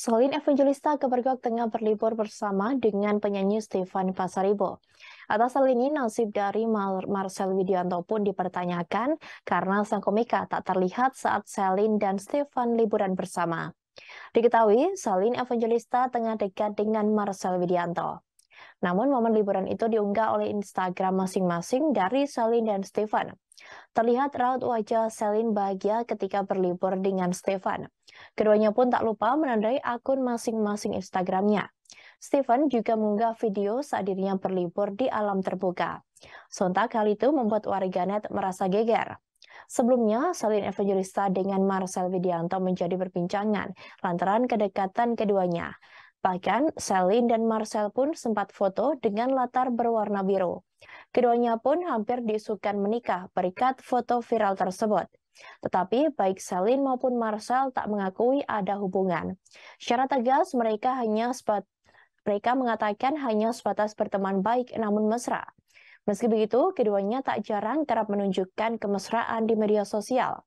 Solin Evangelista Kebergok tengah berlibur bersama dengan penyanyi Stefan Pasaribo. Atas hal ini, nasib dari Mar Marcel Widianto pun dipertanyakan karena sang komika tak terlihat saat Selin dan Stefan liburan bersama. Diketahui, Salin Evangelista tengah dekat dengan Marcel Widianto. Namun momen liburan itu diunggah oleh Instagram masing-masing dari Celine dan Stefan. Terlihat raut wajah Celine bahagia ketika berlibur dengan Stefan. Keduanya pun tak lupa menandai akun masing-masing Instagramnya. Stefan juga mengunggah video saat dirinya berlibur di alam terbuka. Sontak hal itu membuat warganet merasa geger. Sebelumnya, Celine Evangelista dengan Marcel Widianto menjadi perbincangan lantaran kedekatan keduanya. Bahkan, Celine dan Marcel pun sempat foto dengan latar berwarna biru. Keduanya pun hampir disukan menikah berikat foto viral tersebut. Tetapi baik Celine maupun Marcel tak mengakui ada hubungan. Secara tegas, mereka hanya sebat, mereka mengatakan hanya sebatas berteman baik namun mesra. Meski begitu, keduanya tak jarang kerap menunjukkan kemesraan di media sosial.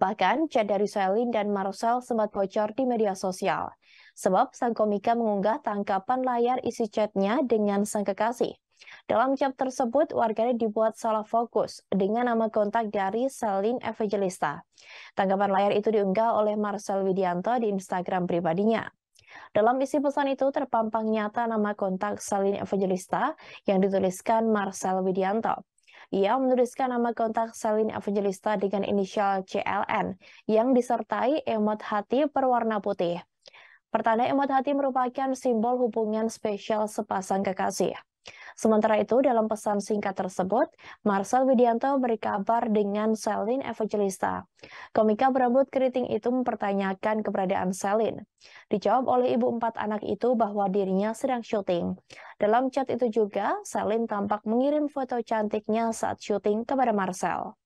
Bahkan, chat dari Celine dan Marcel sempat bocor di media sosial sebab sang komika mengunggah tangkapan layar isi chatnya dengan sang kekasih. Dalam chat tersebut, warganet dibuat salah fokus dengan nama kontak dari Salin Evangelista. Tanggapan layar itu diunggah oleh Marcel Widianto di Instagram pribadinya. Dalam isi pesan itu terpampang nyata nama kontak Salin Evangelista yang dituliskan Marcel Widianto. Ia menuliskan nama kontak Salin Evangelista dengan inisial CLN yang disertai emot hati berwarna putih. Pertanda emot hati merupakan simbol hubungan spesial sepasang kekasih. Sementara itu, dalam pesan singkat tersebut, Marcel Widianto beri kabar dengan Selin Evangelista. Komika berambut keriting itu mempertanyakan keberadaan Selin. Dijawab oleh ibu empat anak itu bahwa dirinya sedang syuting. Dalam chat itu juga, Selin tampak mengirim foto cantiknya saat syuting kepada Marcel.